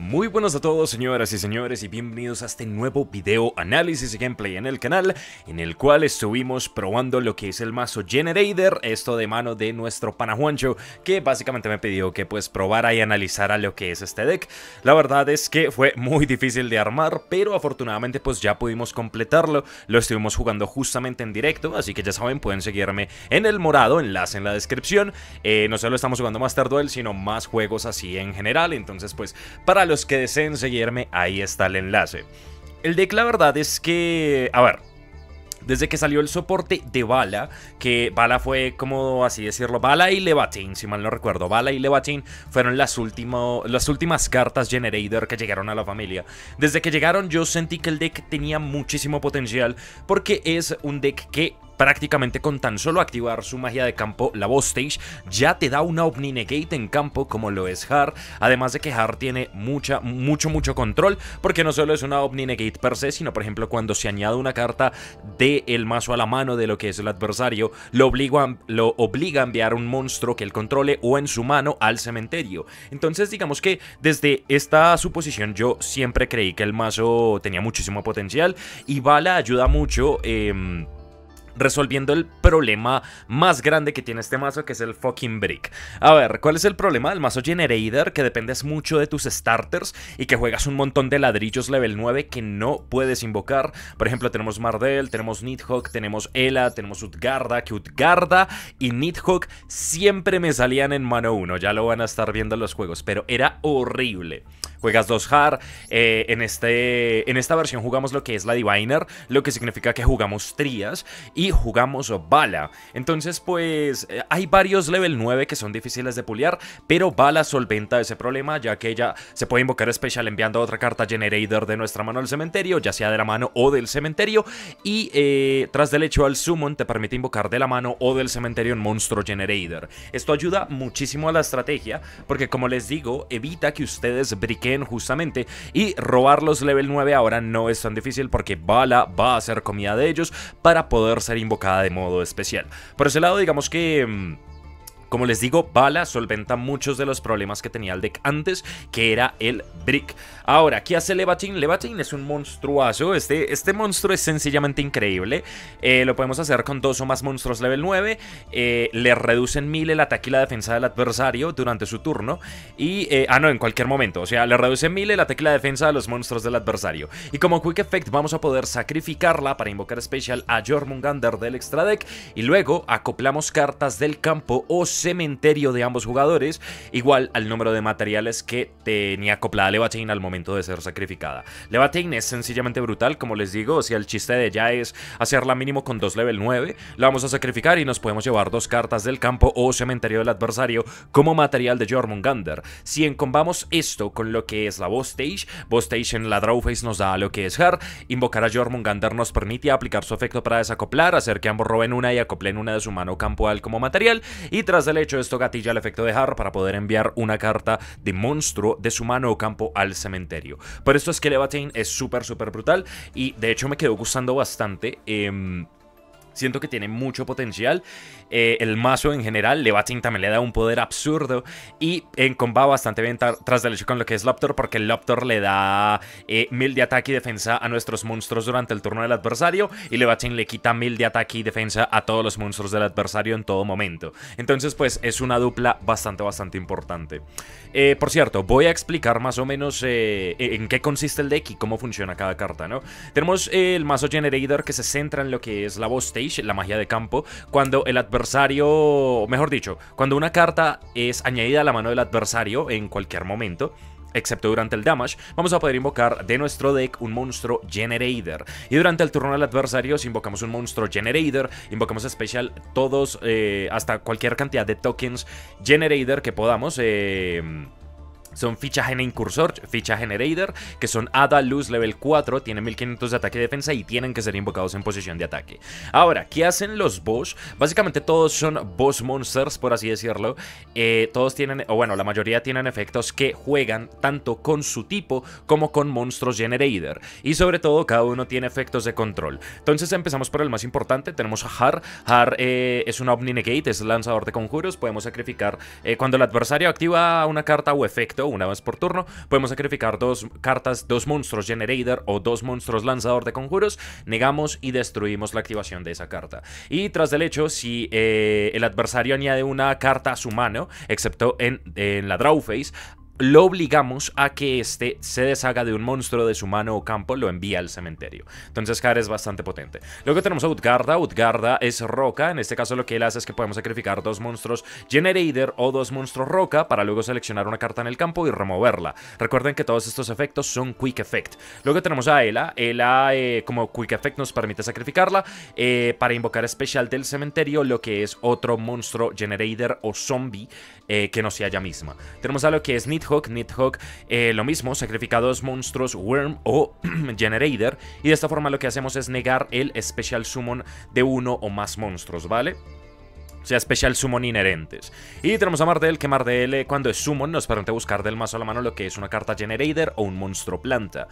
Muy buenos a todos señoras y señores y bienvenidos a este nuevo video análisis y gameplay en el canal en el cual estuvimos probando lo que es el mazo Generator, esto de mano de nuestro pana Juancho que básicamente me pidió que pues probara y analizara lo que es este deck. La verdad es que fue muy difícil de armar pero afortunadamente pues ya pudimos completarlo, lo estuvimos jugando justamente en directo así que ya saben pueden seguirme en el morado, enlace en la descripción, eh, no solo estamos jugando Master Duel sino más juegos así en general entonces pues para los que deseen seguirme, ahí está el enlace. El deck la verdad es que... A ver, desde que salió el soporte de Bala, que Bala fue como así decirlo, Bala y Levatin, si mal no recuerdo, Bala y Levatin fueron las, las últimas cartas Generator que llegaron a la familia. Desde que llegaron yo sentí que el deck tenía muchísimo potencial porque es un deck que Prácticamente con tan solo activar su magia de campo, la boss stage, ya te da una Omni Negate en campo como lo es Har, además de que Har tiene mucha, mucho, mucho control, porque no solo es una Omni Negate per se, sino por ejemplo cuando se añade una carta de el mazo a la mano de lo que es el adversario, lo obliga, a, lo obliga a enviar un monstruo que él controle o en su mano al cementerio. Entonces digamos que desde esta suposición yo siempre creí que el mazo tenía muchísimo potencial y Bala ayuda mucho. Em, resolviendo el problema más grande que tiene este mazo, que es el fucking brick. A ver, ¿cuál es el problema del mazo Generator? Que dependes mucho de tus starters y que juegas un montón de ladrillos level 9 que no puedes invocar. Por ejemplo, tenemos Mardell, tenemos Nidhogg, tenemos Ela, tenemos Utgarda, que Utgarda y Nidhogg siempre me salían en mano 1. Ya lo van a estar viendo en los juegos, pero era horrible juegas dos hard. Eh, en, este, en esta versión jugamos lo que es la Diviner, lo que significa que jugamos trias y jugamos bala. Entonces, pues eh, hay varios level 9 que son difíciles de puliar, pero bala solventa ese problema, ya que ella se puede invocar especial enviando otra carta generator de nuestra mano al cementerio, ya sea de la mano o del cementerio, y eh, tras del hecho al summon te permite invocar de la mano o del cementerio un monstruo generator. Esto ayuda muchísimo a la estrategia, porque como les digo, evita que ustedes briquen justamente y robar los level 9 ahora no es tan difícil porque Bala va a ser comida de ellos para poder ser invocada de modo especial. Por ese lado digamos que mm, como les digo, Bala solventa muchos de los problemas que tenía el deck antes, que era el Brick. Ahora, ¿qué hace Levatin? Levatin es un monstruazo. Este, este monstruo es sencillamente increíble. Eh, lo podemos hacer con dos o más monstruos level 9. Eh, le reducen 1000 el ataque y la defensa del adversario durante su turno. Y, eh, ah, no, en cualquier momento. O sea, le reducen 1000 el ataque y la defensa de los monstruos del adversario. Y como Quick Effect, vamos a poder sacrificarla para invocar Special a Jormungander del extra deck. Y luego acoplamos cartas del campo o cementerio de ambos jugadores, igual al número de materiales que tenía acoplada Levatein al momento de ser sacrificada. Levatein es sencillamente brutal, como les digo, si el chiste de ella es hacerla mínimo con dos level 9, la vamos a sacrificar y nos podemos llevar dos cartas del campo o cementerio del adversario como material de Jormungander. Si encombamos esto con lo que es la Boss Stage, Boss Stage en la Draw Phase nos da lo que es Her, invocar a Jormungander nos permite aplicar su efecto para desacoplar, hacer que ambos roben una y acoplen una de su mano campo al como material, y tras el hecho, de esto gatilla el efecto de Har para poder enviar una carta de monstruo de su mano o campo al cementerio. por esto es que Levatein es súper, súper brutal y de hecho me quedó gustando bastante. Em, Siento que tiene mucho potencial. Eh, el mazo en general, Levatin también le da un poder absurdo. Y en comba bastante bien tras del hecho con lo que es Loptor, porque Loptor le da 1000 eh, mil de ataque y defensa a nuestros monstruos durante el turno del adversario. Y Levatin le quita 1000 de ataque y defensa a todos los monstruos del adversario en todo momento. Entonces, pues es una dupla bastante, bastante importante. Eh, por cierto, voy a explicar más o menos en qué consiste el deck y cómo funciona cada carta, ¿no? Tenemos el mazo Generator que se centra en lo que es la voz la magia de campo, cuando el adversario, mejor dicho, cuando una carta es añadida a la mano del adversario en cualquier momento, excepto durante el damage, vamos a poder invocar de nuestro deck un monstruo generator. Y durante el turno del adversario, si invocamos un monstruo generator, invocamos especial todos, eh, hasta cualquier cantidad de tokens generator que podamos. Eh, son Ficha Gene Incursor, Ficha Generator, que son Ada, Luz, level 4, tienen 1500 de ataque y defensa y tienen que ser invocados en posición de ataque. Ahora, ¿qué hacen los boss? Básicamente todos son boss monsters, por así decirlo. Eh, todos tienen, o bueno, la mayoría tienen efectos que juegan tanto con su tipo como con monstruos generator. Y sobre todo, cada uno tiene efectos de control. Entonces empezamos por el más importante, tenemos a Har. Har eh, es un Omni Negate, es lanzador de conjuros, podemos sacrificar eh, cuando el adversario activa una carta o efecto una vez por turno. Podemos sacrificar dos cartas, dos monstruos generator o dos monstruos lanzador de conjuros, negamos y destruimos la activación de esa carta. Y tras del hecho, si eh, el adversario añade una carta a su mano, excepto en, en la draw phase, lo obligamos a que este se deshaga de un monstruo de su mano o campo, lo envía al cementerio. Entonces Kar es bastante potente. Luego tenemos a Utgarda. Utgarda es roca. En este caso lo que él hace es que podemos sacrificar dos monstruos Generator o dos monstruos roca para luego seleccionar una carta en el campo y removerla. Recuerden que todos estos efectos son Quick Effect. Luego tenemos a Ela. Ela eh, como Quick Effect nos permite sacrificarla eh, para invocar especial del cementerio lo que es otro monstruo Generator o zombie eh, que no sea ella misma. Tenemos a lo que es Nidhogg Nidhogg, eh, lo mismo, sacrificados monstruos, Worm o Generator, y de esta forma lo que hacemos es negar el Special Summon de uno o más monstruos, ¿vale? O sea, Special Summon inherentes. Y tenemos a Mardel, que Mardel, eh, cuando es Summon, nos permite buscar del mazo a la mano lo que es una carta Generator o un monstruo planta.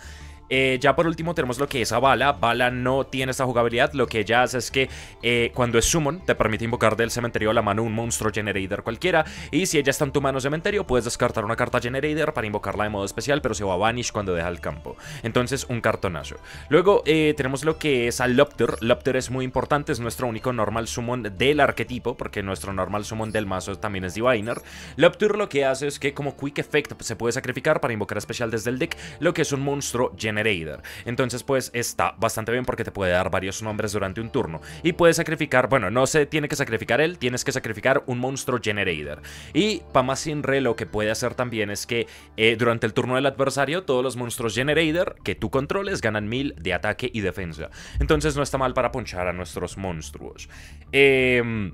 Eh, ya por último tenemos lo que es a Bala. Bala no tiene esta jugabilidad. Lo que ella hace es que eh, cuando es summon te permite invocar del cementerio a la mano un monstruo generator cualquiera. Y si ella está en tu mano cementerio puedes descartar una carta generator para invocarla de modo especial, pero se va a vanish cuando deja el campo. Entonces un cartonazo. Luego eh, tenemos lo que es a Lopter. Lopter es muy importante, es nuestro único normal summon del arquetipo, porque nuestro normal summon del mazo también es Diviner. Lopter lo que hace es que como quick effect se puede sacrificar para invocar especial desde el deck, lo que es un monstruo generator Generator. Entonces pues está bastante bien porque te puede dar varios nombres durante un turno. Y puedes sacrificar, bueno, no se tiene que sacrificar él, tienes que sacrificar un monstruo Generator. Y sin re lo que puede hacer también es que eh, durante el turno del adversario todos los monstruos Generator que tú controles ganan 1000 de ataque y defensa. Entonces no está mal para ponchar a nuestros monstruos. Eh...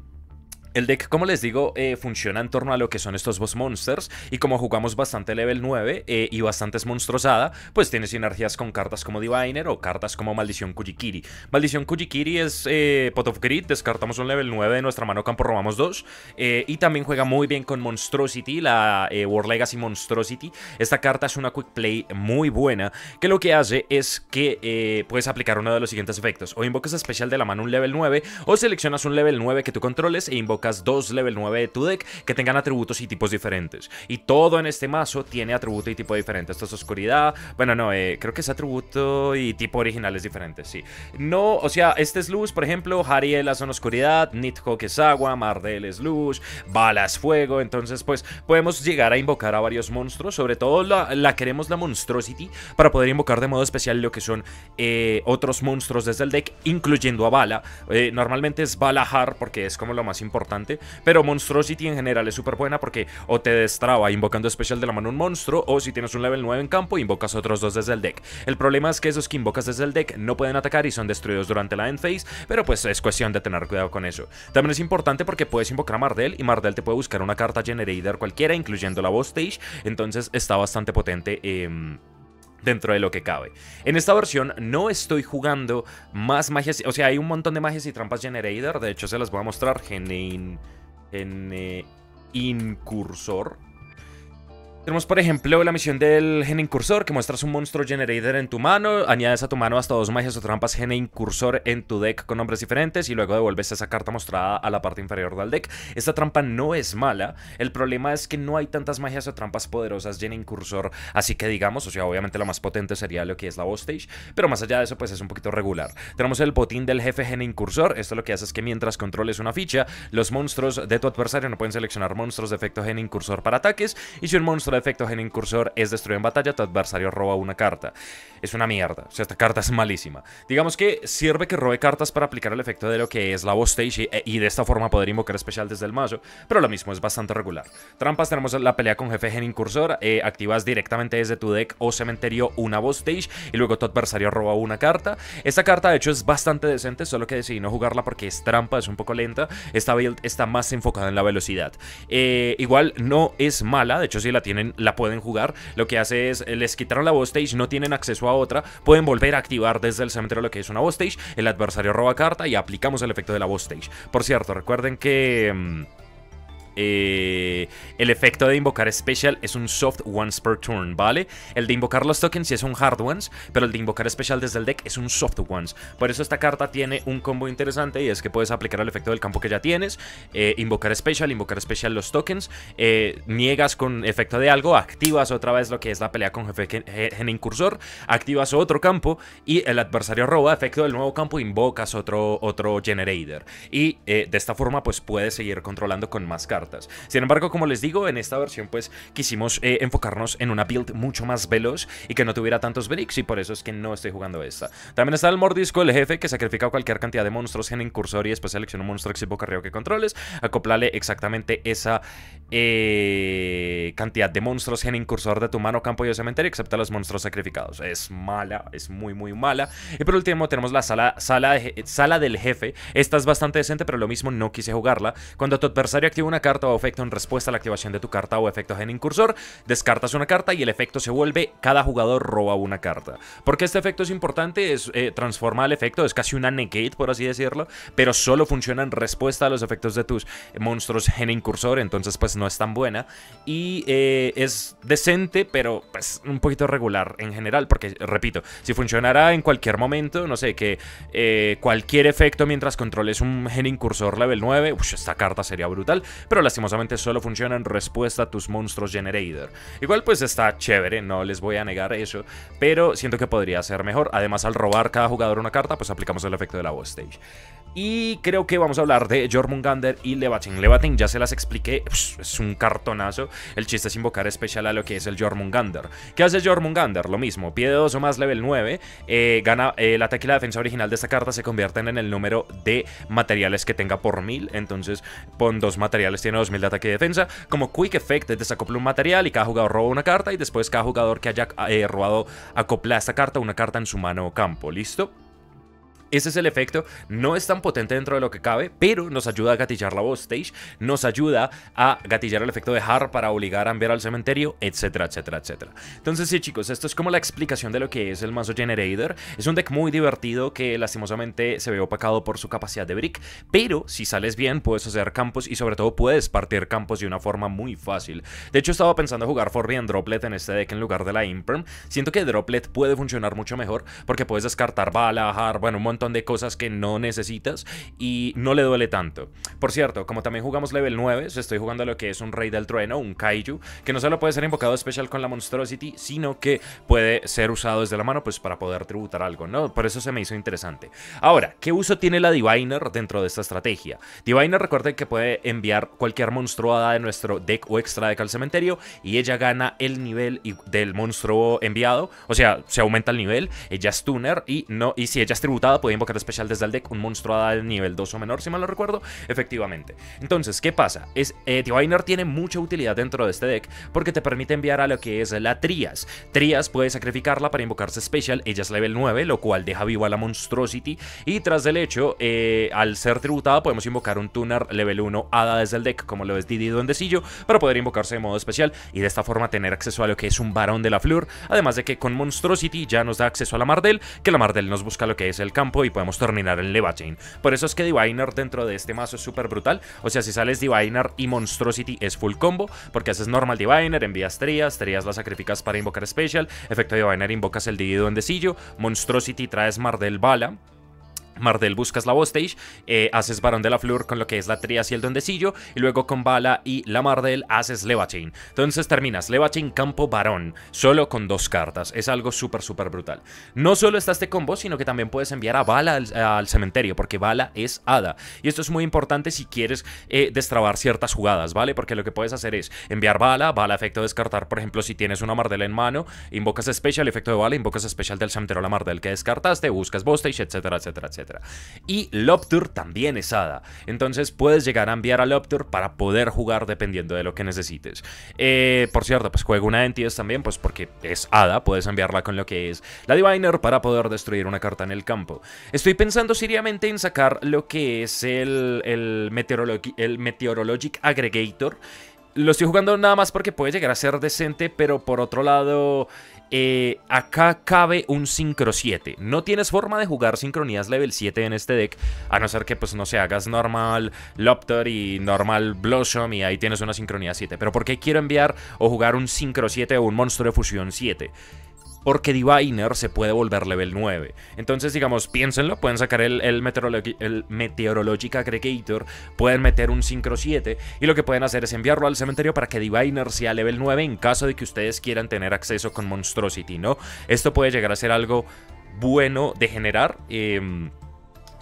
El deck, como les digo, eh, funciona en torno a lo que son estos boss monsters. Y como jugamos bastante level 9 eh, y y bastantes monstruosada, pues tiene sinergias con cartas como Diviner o cartas como Maldición Kujikiri. Maldición Kujikiri es eh, Pot of Grid, descartamos un level 9 de nuestra mano, campo robamos 2. y también juega muy bien con Monstrosity, la War Legacy Monstrosity. Esta carta es una quick play muy buena, que lo que hace es que puedes aplicar uno de los siguientes efectos. O invocas especial de la mano un level 9, o seleccionas un level 9 que tú controles e invocas dos level 9 de tu deck que tengan atributos y tipos diferentes. Y todo en este mazo tiene atributo y tipo diferente. Esto es oscuridad. Bueno, no, eh, creo que es atributo y tipo original es diferente sí. No, o sea, este es luz, por ejemplo, Hariela son oscuridad, Nidhogg es agua, Mardel es luz, bala es fuego. Entonces, pues podemos llegar a invocar a varios monstruos. Sobre todo la, queremos la monstruosity para poder invocar de modo especial lo que son eh, otros monstruos desde el deck, incluyendo a Bala. Eh, normalmente es bala Balahar porque es como lo más importante pero Monstrosity en general es súper buena porque o te destraba invocando especial de la mano un monstruo, o si tienes un level 9 en campo, invocas otros dos desde el deck. El problema es que esos que invocas desde el deck no pueden atacar y son destruidos durante la end phase, pero pues es cuestión de tener cuidado con eso. También es importante porque puedes invocar a Mardell y Mardell te puede buscar una carta generator cualquiera, incluyendo la boss stage, entonces está bastante potente. Em, dentro de lo que cabe. En esta versión no estoy jugando más magias, o sea, hay un montón de magias y trampas generator, de hecho se las voy a mostrar gene eh, incursor, tenemos por ejemplo la misión del gen incursor que muestras un monstruo generator en tu mano, añades a tu mano hasta dos magias o trampas gen incursor en tu deck con nombres diferentes y luego devuelves esa carta mostrada a la parte inferior del deck. Esta trampa no es mala, el problema es que no hay tantas magias o trampas poderosas gen incursor, así que digamos, o sea, obviamente la más potente sería lo que es la boss pero más allá de eso pues es un poquito regular. Tenemos el botín del jefe gen incursor, esto lo que hace es que mientras controles una ficha, los monstruos de tu adversario no pueden seleccionar monstruos de efecto gen incursor para ataques y si un monstruo efecto gen incursor es destruir en batalla, tu adversario roba una carta. Es una mierda, o sea, esta carta es malísima. Digamos que sirve que robe cartas para aplicar el efecto de lo que es la boss stage eh, y, de esta forma poder invocar especial desde el mazo, pero lo mismo, es bastante regular. Trampas, tenemos la pelea con jefe gen incursor, eh, activas directamente desde tu deck o cementerio una boss stage y luego tu adversario roba una carta. Esta carta de hecho es bastante decente, solo que decidí no jugarla porque es trampa, es un poco lenta, esta build está más enfocada en la velocidad. Eh, igual no es mala, de hecho si la tiene la pueden jugar. Lo que hace es, eh, les quitaron la boss stage, no tienen acceso a otra, pueden volver a activar desde el cementerio lo que es una boss stage, el adversario roba carta y aplicamos el efecto de la boss stage. Por cierto, recuerden que... Mm, eh, el efecto de invocar Special es un soft once per turn, ¿vale? El de invocar los tokens sí es un hard ones, pero el de invocar Special desde el deck es un soft ones. Por eso esta carta tiene un combo interesante y es que puedes aplicar el efecto del campo que ya tienes, eh, invocar Special, invocar Special los tokens, eh, niegas con efecto de algo, activas otra vez lo que es la pelea con jefe En incursor, activas otro campo y el adversario roba, efecto del nuevo campo, invocas otro, otro Generator. Y de esta forma pues puedes seguir controlando con más cartas. Sin embargo, como les digo, en esta versión pues quisimos eh, enfocarnos en una build mucho más veloz y que no tuviera tantos Bricks y por eso es que no estoy jugando esta. También está el Mordisco, del jefe, que sacrifica cualquier cantidad de monstruos en incursor y después selecciona un monstruo tipo carreo que controles, acoplale exactamente esa eh, cantidad de monstruos gen incursor de tu mano, campo y de cementerio, excepto los monstruos sacrificados. Es mala, es muy muy mala. Y por último tenemos la sala, sala, sala del jefe. Esta es bastante decente, pero lo mismo no quise jugarla. Cuando tu adversario activa una carta carta o efecto en respuesta a la activación de tu carta o efecto gen incursor, descartas una carta y el efecto se vuelve cada jugador roba una carta. Porque este efecto es importante, es, eh, transforma el efecto, es casi una negate por así decirlo, pero solo funciona en respuesta a los efectos de tus monstruos gen incursor, entonces pues no es tan buena. Y eh, es decente, pero pues un poquito regular en general, porque repito, si funcionara en cualquier momento, no sé, que eh, cualquier efecto mientras controles un gen incursor level 9, esta carta sería brutal, pero lastimosamente solo funciona en respuesta a tus monstruos generator. Igual pues está chévere, no les voy a negar eso, pero siento que podría ser mejor. Además al robar cada jugador una carta, pues aplicamos el efecto de la boss stage. Y creo que vamos a hablar de Jormungander y Levatin. Levatin ya se las expliqué, es un cartonazo. El chiste es invocar especial a lo que es el Jormungander. ¿Qué hace Jormungander? Lo mismo, pide 2 o más level 9, eh, gana eh, el ataque y la defensa original de esta carta se convierten en el número de materiales que tenga por mil, Entonces, pon dos materiales, tiene 2000 de ataque y defensa. Como Quick Effect, desacopla un material y cada jugador roba una carta y después cada jugador que haya eh, robado acopla esta carta, una carta en su mano o campo. ¿Listo? Ese es el efecto, no es tan potente dentro de lo que cabe, pero nos ayuda a gatillar la voz stage, nos ayuda a gatillar el efecto de Har para obligar a enviar al cementerio, etcétera, etcétera, etcétera. Entonces sí chicos, esto es como la explicación de lo que es el mazo Generator. Es un deck muy divertido que lastimosamente se ve opacado por su capacidad de brick, pero si sales bien puedes hacer campos y sobre todo puedes partir campos de una forma muy fácil. De hecho estaba pensando jugar Forbidden Droplet en este deck en lugar de la Imperm. Siento que Droplet puede funcionar mucho mejor porque puedes descartar bala, Har, bueno, un montón de cosas que no necesitas y no le duele tanto. Por cierto, como también jugamos level 9, estoy jugando lo que es un Rey del Trueno, un Kaiju, que no solo puede ser invocado especial con la monstruosity sino que puede ser usado desde la mano pues para poder tributar algo, ¿no? Por eso se me hizo interesante. Ahora, ¿qué uso tiene la Diviner dentro de esta estrategia? Diviner recuerden que puede enviar cualquier monstruada de nuestro deck o extra deck al cementerio y ella gana el nivel del monstruo enviado, o sea, se aumenta el nivel, ella es tuner y, no, y si ella es tributada puede invocar especial desde el deck un monstruo de nivel 2 o menor, si mal lo recuerdo, efectivamente. Entonces, ¿qué pasa? Es, eh, tiene mucha utilidad dentro de este deck porque te permite enviar a lo que es la Trias. Trias puede sacrificarla para invocarse especial, ella es level 9, lo cual deja viva a la monstruosity, y tras del hecho, eh, al ser tributada podemos invocar un Tuner level 1 Hada desde el deck, como lo es Didi Duendecillo, para poder invocarse de modo especial y de esta forma tener acceso a lo que es un Varón de la Flor, además de que con monstruosity ya nos da acceso a la Mardel, que la Mardel nos busca lo que es el campo y podemos terminar el Leva Chain. Por eso es que Diviner dentro de este mazo es súper brutal. O sea, si sales Diviner y Monstrosity es full combo, porque haces normal Diviner, envías Trias, Trias la sacrificas para invocar Special, efecto Diviner invocas el en Duendecillo, Monstrosity traes Mardel Bala, Mardel buscas la Vostage, eh, haces Barón de la Flor con lo que es la Trias y el Dondecillo, y luego con Bala y la Mardel haces Levachain. Entonces terminas Levachain campo Barón, solo con dos cartas. Es algo súper, súper brutal. No solo está este combo, sino que también puedes enviar a Bala al, cementerio, porque Bala es hada. Y esto es muy importante si quieres eh, destrabar ciertas jugadas, ¿vale? Porque lo que puedes hacer es enviar Bala, Bala efecto descartar, por ejemplo, si tienes una Mardel en mano, invocas especial efecto de Bala, invocas especial del cementerio a la Mardel que descartaste, buscas Vostage, etcétera, etcétera, etcétera. Y Loptur también es hada, entonces puedes llegar a enviar a Loptur para poder jugar dependiendo de lo que necesites. Eh, por cierto, pues juego una Entidad también, pues porque es hada, puedes enviarla con lo que es la Diviner para poder destruir una carta en el campo. Estoy pensando seriamente en sacar lo que es el, el Meteorologic Aggregator, lo estoy jugando nada más porque puede llegar a ser decente, pero por otro lado eh, acá cabe un Sincro 7. No tienes forma de jugar sincronías level 7 en este deck, a no ser que pues no se hagas normal Lopter y normal Blossom y ahí tienes una sincronía 7. Pero ¿por qué quiero enviar o jugar un Sincro 7 o un Monstruo de Fusión 7? porque Diviner se puede volver level 9. Entonces, digamos, piénsenlo, pueden sacar el, el, Meteorologic Aggregator, pueden meter un Synchro 7 y lo que pueden hacer es enviarlo al cementerio para que Diviner sea level 9 en caso de que ustedes quieran tener acceso con Monstrosity, ¿no? Esto puede llegar a ser algo bueno de generar. Eh,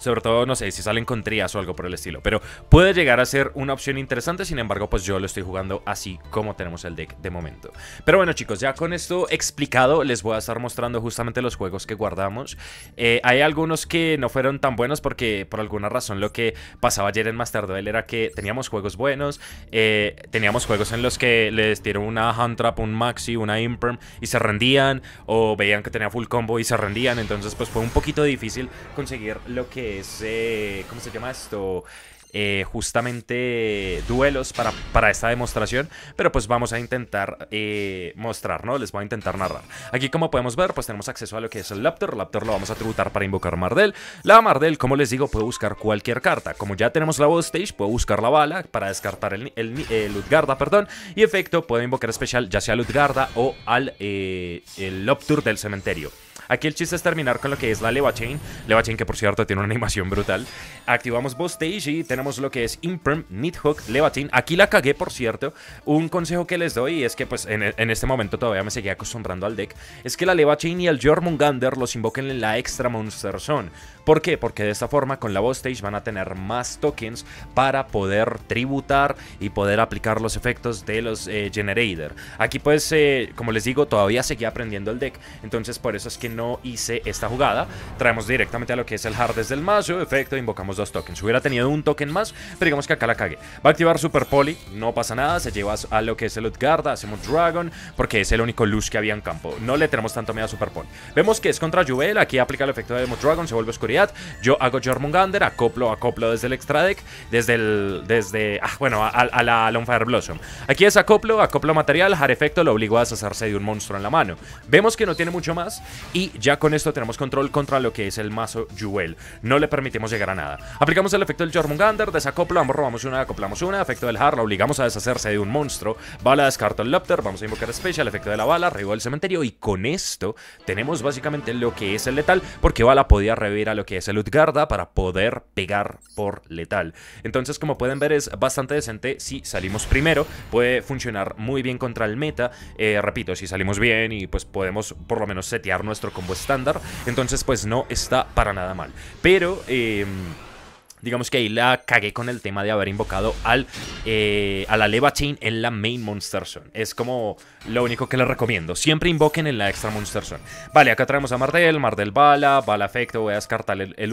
sobre todo, no sé, si salen con trías o algo por el estilo. Pero puede llegar a ser una opción interesante. Sin embargo, pues yo lo estoy jugando así como tenemos el deck de momento. Pero bueno, chicos, ya con esto explicado, les voy a estar mostrando justamente los juegos que guardamos. Eh, hay algunos que no fueron tan buenos porque por alguna razón lo que pasaba ayer en Master Duel era que teníamos juegos buenos. Eh, teníamos juegos en los que les dieron una hand trap, un maxi, una imperm y se rendían. O veían que tenía full combo y se rendían. Entonces, pues fue un poquito difícil conseguir lo que eh, ¿cómo se llama esto? Eh, justamente duelos para, para, esta demostración, pero pues vamos a intentar eh, mostrar, ¿no? Les voy a intentar narrar. Aquí como podemos ver, pues tenemos acceso a lo que es el Laptor, el Laptor lo vamos a tributar para invocar Mardel. La Mardel, como les digo, puede buscar cualquier carta. Como ya tenemos la voz Stage, puedo buscar la bala para descartar el, Lutgarda, perdón, y efecto, puedo invocar especial ya sea Lutgarda o al eh, Laptor del cementerio. Aquí el chiste es terminar con lo que es la Leva Chain. Leva Chain que por cierto tiene una animación brutal. Activamos Boss Stage y tenemos lo que es Imperm, Midhook, Leva Chain. Aquí la cagué por cierto. Un consejo que les doy es que pues en, este momento todavía me seguía acostumbrando al deck. Es que la Leva Chain y el Jormungander los invoquen en la Extra Monster Zone. ¿Por qué? Porque de esta forma con la voz stage van a tener más tokens para poder tributar y poder aplicar los efectos de los eh, Aquí pues, eh, como les digo, todavía seguía aprendiendo el deck, entonces por eso es que no hice esta jugada. Traemos directamente a lo que es el hard desde el mazo, efecto, invocamos dos tokens. Hubiera tenido un token más, pero digamos que acá la cagué. Va a activar Super Poli, no pasa nada, se lleva a lo que es el Utgarda, hacemos Dragon, porque es el único luz que había en campo. No le tenemos tanto miedo a Super Poli. Vemos que es contra Juvel, aquí aplica el efecto de Demon Dragon, se vuelve oscuro yo hago Jormungander, acoplo, acoplo desde el extra deck, desde el. desde. Ah, bueno, a, la Longfire Blossom. Aquí es acoplo, acoplo material, hard efecto lo obligó a deshacerse de un monstruo en la mano. Vemos que no tiene mucho más y ya con esto tenemos control contra lo que es el mazo Jewel. No le permitimos llegar a nada. Aplicamos el efecto del Jormungander, desacoplo, ambos robamos una, acoplamos una, efecto del hard, lo obligamos a deshacerse de un monstruo. Bala, descarto el Lopter, vamos a invocar especial. efecto de la bala, arriba del cementerio y con esto tenemos básicamente lo que es el letal porque bala podía revivir a que es el Utgarda para poder pegar por letal. Entonces, como pueden ver, es bastante decente si salimos primero. Puede funcionar muy bien contra el meta. Eh, repito, si salimos bien y pues podemos por lo menos setear nuestro combo estándar. Entonces, pues no está para nada mal. Pero... Em, Digamos que ahí la cagué con el tema de haber invocado al, eh, a la Chain en la main Monster Zone. Es como lo único que les recomiendo. Siempre invoquen en la extra Monster Zone. Vale, acá traemos a Mardel, Mardel Bala, Bala Efecto. Voy a descartar el, el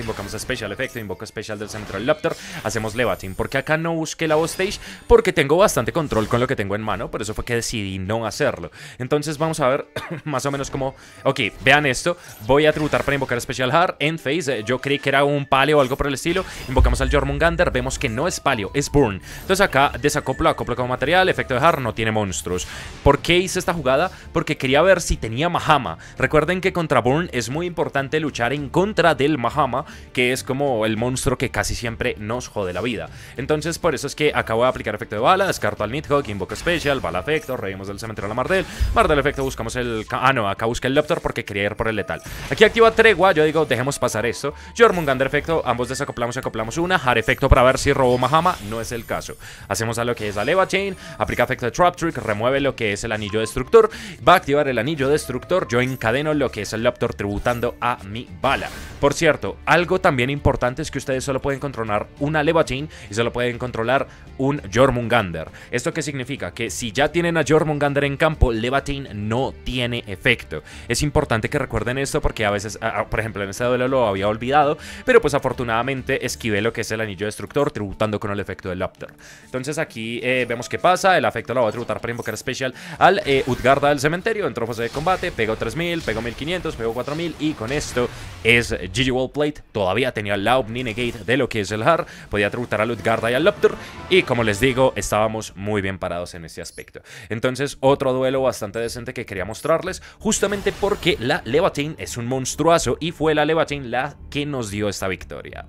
invocamos a Special Efecto, Invoca a Special del Central Lapter. Hacemos levatin porque acá no busqué la Ostage. Porque tengo bastante control con lo que tengo en mano. Por eso fue que decidí no hacerlo. Entonces vamos a ver más o menos cómo... Ok, vean esto. Voy a tributar para invocar a Special Hard en face, Yo creí que era un paleo o algo por el estilo Invocamos al Jormungander, vemos que no es palio, es burn. Entonces acá desacoplo, acoplo como material, efecto de hard, no tiene monstruos. ¿Por qué hice esta jugada? Porque quería ver si tenía Mahama. Recuerden que contra burn es muy importante luchar en contra del Mahama, que es como el monstruo que casi siempre nos jode la vida. Entonces por eso es que acabo de aplicar efecto de bala, descarto al Nidhogg, invoco especial, bala efecto, reímos del cementerio a la Mardel, Mardel efecto, buscamos el... Ah no, acá busca el Leptor porque quería ir por el letal. Aquí activa tregua, yo digo dejemos pasar esto. Jormungander efecto, ambos desacoplo acoplamos y acoplamos una. har efecto para ver si robó Mahama. No es el caso. Hacemos a lo que es la Leva Chain. Aplica efecto de Trap Trick. Remueve lo que es el anillo destructor. Va a activar el anillo destructor. Yo encadeno lo que es el Laptor tributando a mi bala. Por cierto, algo también importante es que ustedes solo pueden controlar una Leva y solo pueden controlar un Jormungander. ¿Esto qué significa? Que si ya tienen a Jormungander en campo, Levachain no tiene efecto. Es importante que recuerden esto porque a veces, por ejemplo, en este duelo lo había olvidado, pero pues afortunadamente esquivelo esquivé lo que es el anillo destructor, tributando con el efecto del Lopter, Entonces aquí eh, vemos qué pasa. El afecto la va a tributar para invocar especial al eh, Utgarda del cementerio. Entró fase de combate, pegó 3000, pegó 1500, pegó 4000. Y con esto es GG Wallplate. Todavía tenía la Omni Negate de lo que es el Har. Podía tributar al Utgarda y al Lopter Y como les digo, estábamos muy bien parados en ese aspecto. Entonces, otro duelo bastante decente que quería mostrarles. Justamente porque la Levatine es un monstruazo. Y fue la Levatine la que nos dio esta victoria.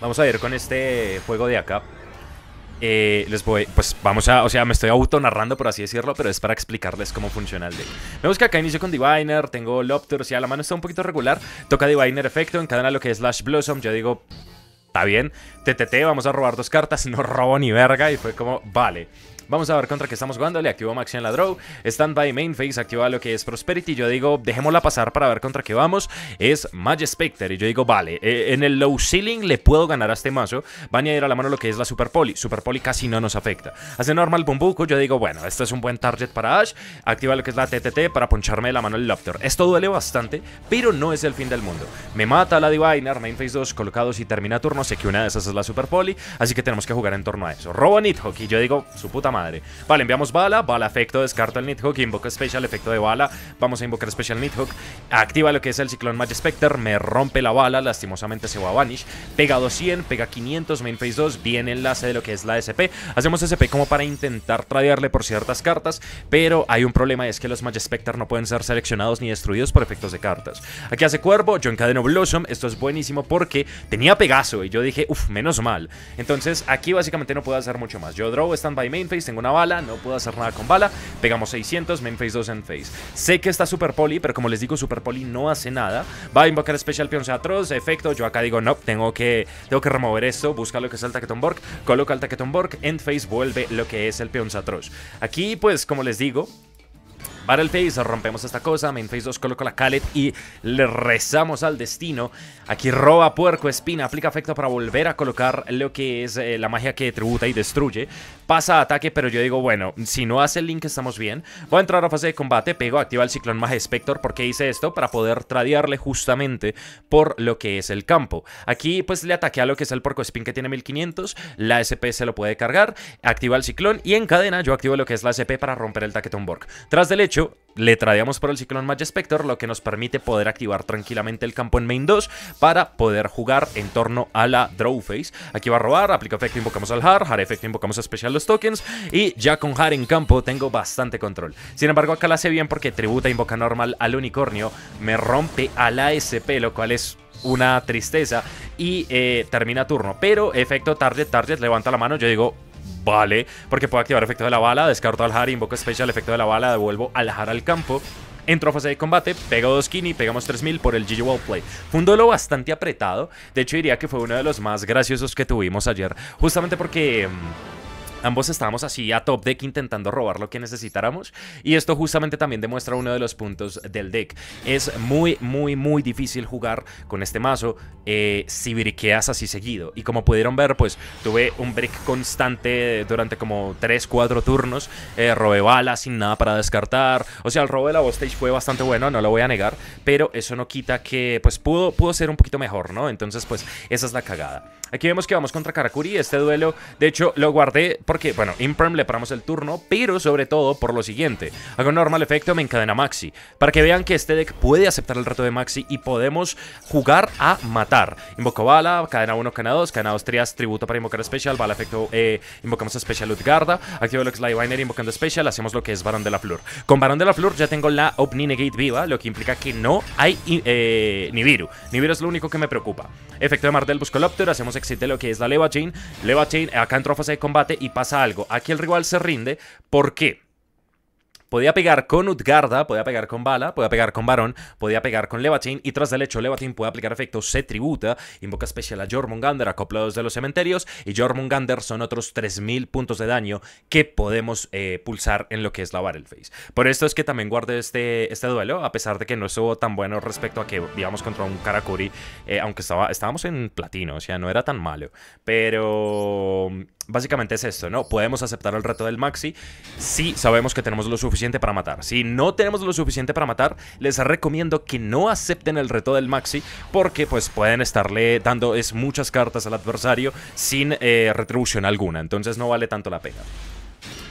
Vamos a ir con este juego de acá. Eh, les voy, pues vamos a, o sea, me estoy auto-narrando, por así decirlo, pero es para explicarles cómo funciona el deck. Vemos que acá inicio con Diviner, tengo Lopter, o sea, la mano está un poquito regular. Toca Diviner Efecto, encadena lo que es Slash Blossom, yo digo, está bien. TTT, vamos a robar dos cartas, no robo ni verga, y fue como, vale. Vamos a ver contra qué estamos jugando. Le activo en la draw. Standby Main Phase activa lo que es Prosperity. Yo digo, dejémosla pasar para ver contra qué vamos. Es Magic Specter. Y yo digo, vale, eh, en el low ceiling le puedo ganar a este mazo. Va a añadir a la mano lo que es la Super Poli. Super Poli casi no nos afecta. Hace normal Bumbuco. Yo digo, bueno, esto es un buen target para Ash. Activa lo que es la TTT para poncharme la mano el Lopter. Esto duele bastante, pero no es el fin del mundo. Me mata la Diviner. Main Phase 2 colocados y termina turno. Sé que una de esas es la Super Poli. Así que tenemos que jugar en torno a eso. Robo Nidhogg. Y yo digo, su puta madre. Vale, enviamos bala, bala efecto, descarta el Nidhogg, invoca special, efecto de bala. Vamos a invocar special Nidhogg. Activa lo que es el ciclón magic Specter, me rompe la bala, lastimosamente se va a Vanish. Pega 200, pega 500, main phase 2, bien enlace de lo que es la SP. Hacemos SP como para intentar tradearle por ciertas cartas, pero hay un problema y es que los magic Specter no pueden ser seleccionados ni destruidos por efectos de cartas. Aquí hace cuervo, yo encadeno Blossom, esto es buenísimo porque tenía Pegaso y yo dije, uff, menos mal. Entonces aquí básicamente no puedo hacer mucho más. Yo draw, stand by main phase, tengo una bala, no puedo hacer nada con bala. Pegamos 600, main phase 2 en face Sé que está Super Poli, pero como les digo, Super Poli no hace nada. Va a invocar especial Pion Atroz, efecto. Yo acá digo, no, tengo que, tengo que remover esto. Busca lo que es el Taketon Borg, coloca el Taketon Borg, end face vuelve lo que es el peón Atroz. Aquí, pues, como les digo, para el Face, rompemos esta cosa, Main face 2 coloco la Khaled y le rezamos al destino. Aquí roba Puerco Espina, aplica efecto para volver a colocar lo que es eh, la magia que tributa y destruye pasa a ataque, pero yo digo, bueno, si no hace el link estamos bien. Voy a entrar a fase de combate, pego, activa el ciclón más Spector, porque hice esto? Para poder tradearle justamente por lo que es el campo. Aquí pues le ataque a lo que es el porco spin que tiene 1500, la SP se lo puede cargar, activa el ciclón y en cadena yo activo lo que es la SP para romper el taquetón Borg. Tras del hecho, le tradeamos por el ciclón Match lo que nos permite poder activar tranquilamente el campo en main 2 para poder jugar en torno a la draw Aquí va a robar, aplica efecto, invocamos al Har, Har efecto, invocamos especial los tokens y ya con Har en campo tengo bastante control. Sin embargo, acá la hace bien porque tributa invoca normal al unicornio, me rompe a la SP, lo cual es una tristeza y eh, termina turno. Pero efecto target, target, levanta la mano, yo digo, Vale, porque puedo activar efecto de la bala, descarto al Har, invoco especial efecto de la bala, devuelvo al Har al campo. Entro a fase de combate, pego dos kini, pegamos 3000 por el GG Wallplay. Fue un duelo bastante apretado, de hecho diría que fue uno de los más graciosos que tuvimos ayer, justamente porque... Mm, Ambos estábamos así a top deck intentando robar lo que necesitáramos y esto justamente también demuestra uno de los puntos del deck. Es muy, muy, muy difícil jugar con este mazo eh, si briqueas así seguido y como pudieron ver pues tuve un brick constante durante como 3, 4 turnos, eh, robé balas sin nada para descartar, o sea el robo de la stage fue bastante bueno, no lo voy a negar, pero eso no quita que pues pudo, pudo ser un poquito mejor, ¿no? Entonces pues esa es la cagada. Aquí vemos que vamos contra Karakuri. Este duelo, de hecho, lo guardé porque, bueno, Imperm le paramos el turno, pero sobre todo por lo siguiente. Hago normal efecto, me encadena Maxi. Para que vean que este deck puede aceptar el reto de Maxi y podemos jugar a matar. Invoco bala, cadena 1, cadena 2, cadena 2, trias, tributo para invocar especial, bala efecto, eh, invocamos especial Utgarda, activo el Binary invocando especial, hacemos lo que es Barón de la Flor. Con Barón de la Flor ya tengo la Opni Negate viva, lo que implica que no hay eh, Nibiru. Nibiru es lo único que me preocupa. Efecto de Martel Buscolopter, hacemos existe lo que es la Leva Jane. Leva acá a fase de combate y pasa algo. Aquí el rival se rinde. ¿Por qué? Podía pegar con Utgarda, podía pegar con Bala, podía pegar con Barón, podía pegar con Levatin y tras del hecho Levatin puede aplicar Efecto se tributa, invoca especial a Jormungander acoplados de los cementerios y Jormungander son otros 3000 puntos de daño que podemos eh, pulsar en lo que es la el Face Por esto es que también guardé este, este duelo, a pesar de que no estuvo tan bueno respecto a que, digamos, contra un Karakuri, eh, aunque estaba, estábamos en platino, o sea, no era tan malo, pero... Mm, básicamente es esto, ¿no? Podemos aceptar el reto del maxi si sabemos que tenemos lo suficiente para matar. Si no tenemos lo suficiente para matar, les recomiendo que no acepten el reto del maxi porque pues pueden estarle dando es muchas cartas al adversario sin eh, retribución alguna. Entonces no vale tanto la pena.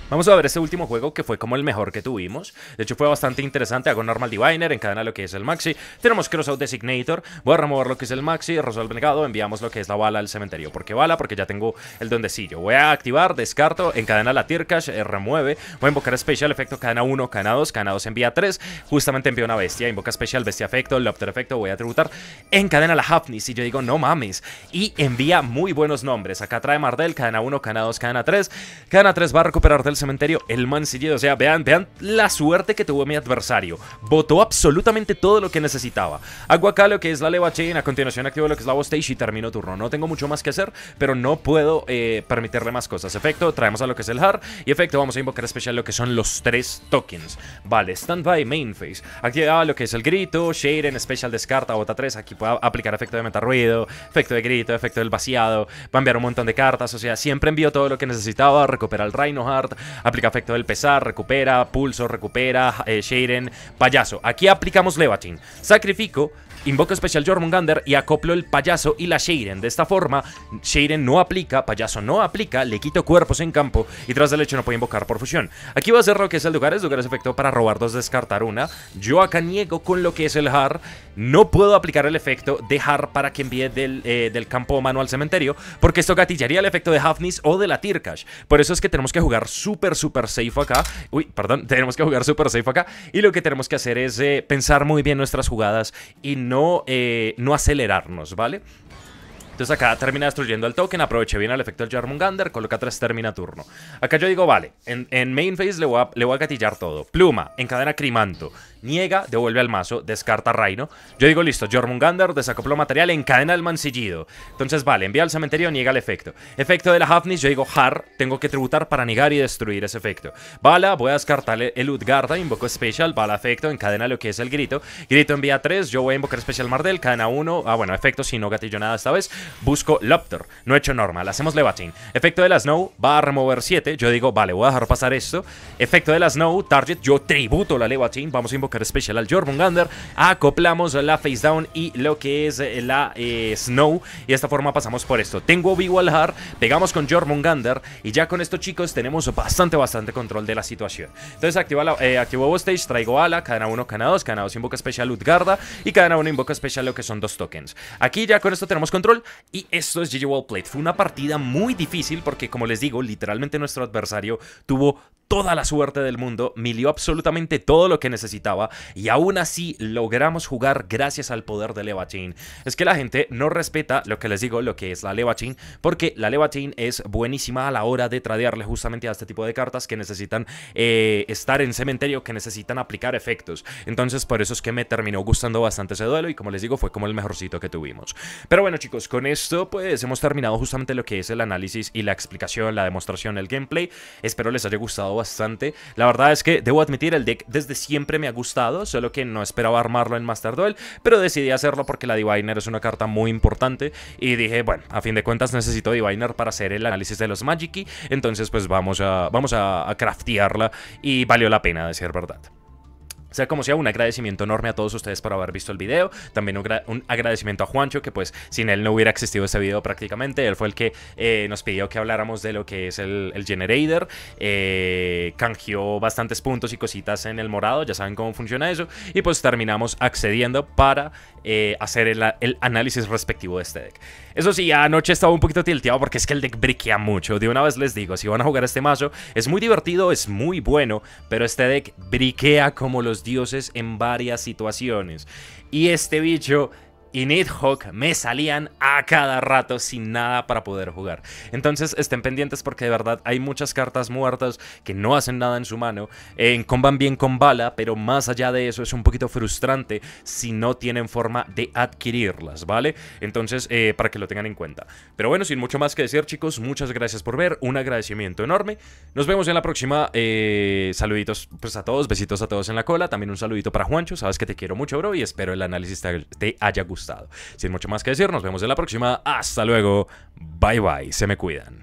Vamos a ver este último juego que fue como el mejor que tuvimos. De hecho fue bastante interesante. Hago Normal Diviner, encadena lo que es el Maxi. Tenemos Crossout Designator. Voy a remover lo que es el Maxi, resolve negado. Enviamos lo que es la bala al cementerio. ¿Por qué bala? Porque ya tengo el dondecillo. Voy a activar, descarto, encadena la Tirkash, eh, remueve. Voy a invocar especial Efecto, cadena 1, cadena 2, cadena 2 envía 3. Justamente envía una bestia. Invoca especial bestia efecto, Lopter efecto. Voy a tributar. Encadena la Hapnis. Y yo digo, no mames. Y envía muy buenos nombres. Acá trae Mardel, cadena 1, cadena 2, cadena 3. Cadena 3 va a recuperar del cementerio, el man O sea, vean, vean la suerte que tuvo mi adversario. Botó absolutamente todo lo que necesitaba. agua acá lo que es la leva chain, a continuación activo lo que es la voz stage y termino turno. No tengo mucho más que hacer, pero no puedo eh, permitirle más cosas. Efecto, traemos a lo que es el hard y efecto, vamos a invocar especial lo que son los tres tokens. Vale, standby, main phase. Activa lo que es el grito, Shaden, en special descarta, bota 3. Aquí puedo aplicar efecto de metarruido, efecto de grito, efecto del vaciado. Va a enviar un montón de cartas, o sea, siempre envió todo lo que necesitaba. recupera el Rhino Heart, aplica efecto del pesar, recupera, pulso, recupera, eh, payaso. Aquí aplicamos Levatin. Sacrifico, invoco especial Jormungander y acoplo el payaso y la Shaden. De esta forma, Shaden no aplica, payaso no aplica, le quito cuerpos en campo y tras del hecho no puede invocar por fusión. Aquí va a ser lo que es el lugares, lugares efecto para robar dos, descartar una. Yo acá niego con lo que es el Har. No puedo aplicar el efecto de Har para que envíe del, eh, campo humano al cementerio, porque esto gatillaría el efecto de Hafnis o de la Tirkash. Por eso es que tenemos que jugar super súper, super safe acá. Uy, perdón, tenemos que jugar súper safe acá. Y lo que tenemos que hacer es eh, pensar muy bien nuestras jugadas y no, eh, no acelerarnos, ¿vale? Entonces acá termina destruyendo el token, aproveche bien el efecto del Jarmungander, coloca tres termina turno. Acá yo digo, vale, en, main phase le voy, a, le gatillar todo. Pluma, encadena Crimanto, niega, devuelve al mazo, descarta Reino. Yo digo, listo, Jormungander desacopló material, encadena el mancillido. Entonces, vale, envía al cementerio, niega el efecto. Efecto de la Hafnis, yo digo, Har, tengo que tributar para negar y destruir ese efecto. Bala, voy a descartar el Utgarda, invoco Special, Bala efecto, encadena lo que es el grito. Grito envía 3, yo voy a invocar Special Mardel, cadena 1, ah bueno, efecto si no gatillo nada esta vez busco Lopter. No hecho normal, hacemos Levatin. Efecto de la Snow, va a remover 7. Yo digo, vale, voy a dejar pasar esto. Efecto de la Snow, target, yo tributo la Levatin. Vamos a invocar Special al Jormungander. Acoplamos la Face Down y lo que es eh, la eh, Snow. Y de esta forma pasamos por esto. Tengo Bigual pegamos con Jormungander. Y ya con esto, chicos, tenemos bastante, bastante control de la situación. Entonces eh, activo la, activo Stage, traigo Ala, cadena 1, cadena 2, cadena 2 invoca Special Utgarda. Y cadena 1 invoca especial lo que son dos tokens. Aquí ya con esto tenemos control. Y esto es GG Plate Fue una partida muy difícil porque, como les digo, literalmente nuestro adversario tuvo toda la suerte del mundo, milió absolutamente todo lo que necesitaba y aún así logramos jugar gracias al poder de Levachin. Es que la gente no respeta lo que les digo, lo que es la Levachin, porque la Levachin es buenísima a la hora de tradearle justamente a este tipo de cartas que necesitan eh, estar en cementerio, que necesitan aplicar efectos. Entonces por eso es que me terminó gustando bastante ese duelo y como les digo fue como el mejorcito que tuvimos. Pero bueno chicos, con esto pues hemos terminado justamente lo que es el análisis y la explicación, la demostración, el gameplay. Espero les haya gustado bastante. La verdad es que debo admitir, el deck desde siempre me ha gustado, solo que no esperaba armarlo en Master Duel, pero decidí hacerlo porque la Diviner es una carta muy importante y dije, bueno, a fin de cuentas necesito Diviner para hacer el análisis de los Magiki, entonces pues vamos a, vamos a, craftearla y valió la pena, decir verdad. O sea como sea, un agradecimiento enorme a todos ustedes por haber visto el video. También un, agradecimiento a Juancho, que pues sin él no hubiera existido este video prácticamente. Él fue el que eh, nos pidió que habláramos de lo que es el, generator. Eh, canjeó bastantes puntos y cositas en el morado, ya saben cómo funciona eso. Y pues terminamos accediendo para eh, hacer el, el, análisis respectivo de este deck. Eso sí, anoche estaba un poquito tilteado porque es que el deck briquea mucho. De una vez les digo, si van a jugar este mazo, es muy divertido, es muy bueno, pero este deck briquea como los dioses en varias situaciones. Y este bicho y Nidhogg me salían a cada rato sin nada para poder jugar. Entonces estén pendientes porque de verdad hay muchas cartas muertas que no hacen nada en su mano. En comban bien con bala, pero más allá de eso es un poquito frustrante si no tienen forma de adquirirlas, ¿vale? Entonces, eh, para que lo tengan en cuenta. Pero bueno, sin mucho más que decir, chicos, muchas gracias por ver. Un agradecimiento enorme. Nos vemos en la próxima. Eh, saluditos pues, a todos, besitos a todos en la cola. También un saludito para Juancho. Sabes que te quiero mucho, bro, y espero el análisis te haya gustado. Sin mucho más que decir, nos vemos en la próxima. Hasta luego. Bye bye. Se me cuidan.